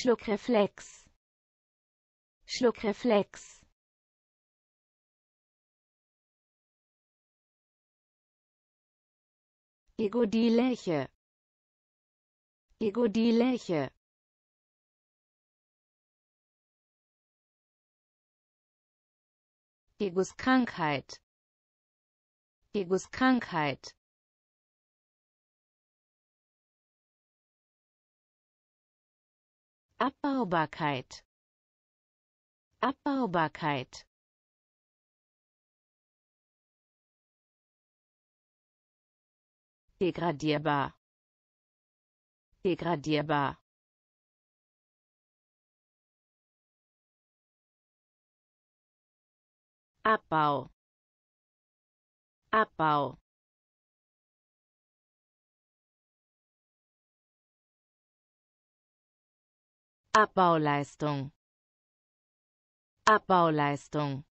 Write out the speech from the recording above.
Schluckreflex Schluckreflex Ego die Läche Ego die Läche Egos Krankheit Egos Krankheit Abbaubarkeit Abbaubarkeit degradierbar degradierbar Abbau Abbau Abbauleistung Abbauleistung